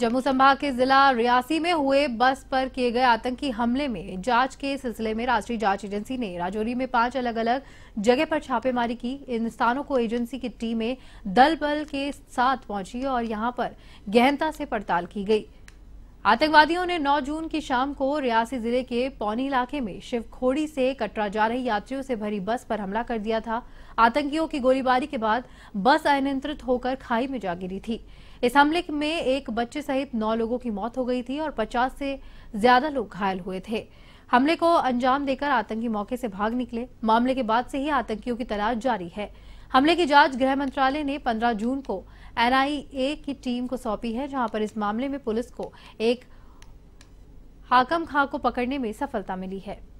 जम्मू संभाग के जिला रियासी में हुए बस पर किए गए आतंकी हमले में जांच के सिलसिले में राष्ट्रीय जांच एजेंसी ने राजौरी में पांच अलग अलग जगह पर छापेमारी की इन स्थानों को एजेंसी की टीमें दल बल के साथ पहुंची और यहां पर गहनता से पड़ताल की गई आतंकवादियों ने 9 जून की शाम को रियासी जिले के पौनी इलाके में शिवखोड़ी से कटरा जा रही यात्रियों से भरी बस पर हमला कर दिया था आतंकियों की गोलीबारी के बाद बस अनियंत्रित होकर खाई में जा गिरी थी इस हमले में एक बच्चे सहित नौ लोगों की मौत हो गई थी और पचास से ज्यादा लोग घायल हुए थे हमले को अंजाम देकर आतंकी मौके से भाग निकले मामले के बाद से ही आतंकियों की तलाश जारी है हमले की जांच गृह मंत्रालय ने पंद्रह जून को एनआईए की टीम को सौंपी है जहां पर इस मामले में पुलिस को एक हाकम खां को पकड़ने में सफलता मिली है